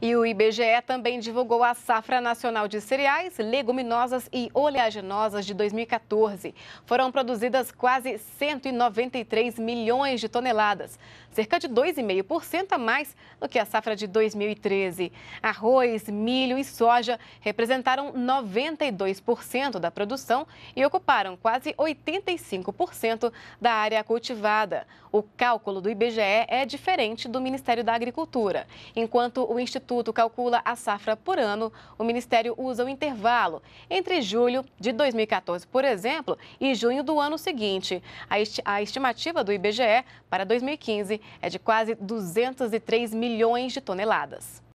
E o IBGE também divulgou a safra nacional de cereais, leguminosas e oleaginosas de 2014. Foram produzidas quase 193 milhões de toneladas, cerca de 2,5% a mais do que a safra de 2013. Arroz, milho e soja representaram 92% da produção e ocuparam quase 85% da área cultivada. O cálculo do IBGE é diferente do Ministério da Agricultura, enquanto o Instituto Instituto calcula a safra por ano, o Ministério usa o intervalo entre julho de 2014, por exemplo, e junho do ano seguinte. A estimativa do IBGE para 2015 é de quase 203 milhões de toneladas.